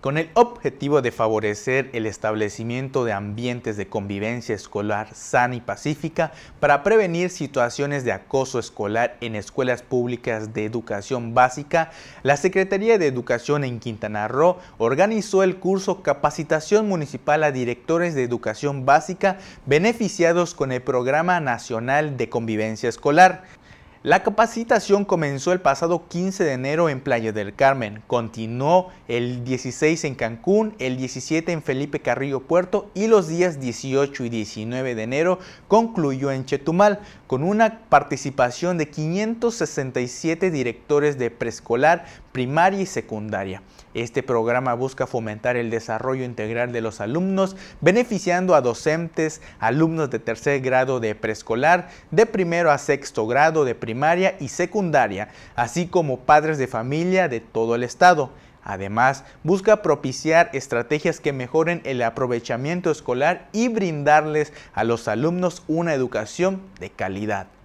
con el objetivo de favorecer el establecimiento de ambientes de convivencia escolar sana y pacífica para prevenir situaciones de acoso escolar en escuelas públicas de educación básica, la Secretaría de Educación en Quintana Roo organizó el curso Capacitación Municipal a Directores de Educación Básica beneficiados con el Programa Nacional de Convivencia Escolar. La capacitación comenzó el pasado 15 de enero en Playa del Carmen, continuó el 16 en Cancún, el 17 en Felipe Carrillo Puerto y los días 18 y 19 de enero concluyó en Chetumal con una participación de 567 directores de preescolar, primaria y secundaria. Este programa busca fomentar el desarrollo integral de los alumnos, beneficiando a docentes, alumnos de tercer grado de preescolar, de primero a sexto grado de primaria y secundaria, así como padres de familia de todo el estado. Además, busca propiciar estrategias que mejoren el aprovechamiento escolar y brindarles a los alumnos una educación de calidad.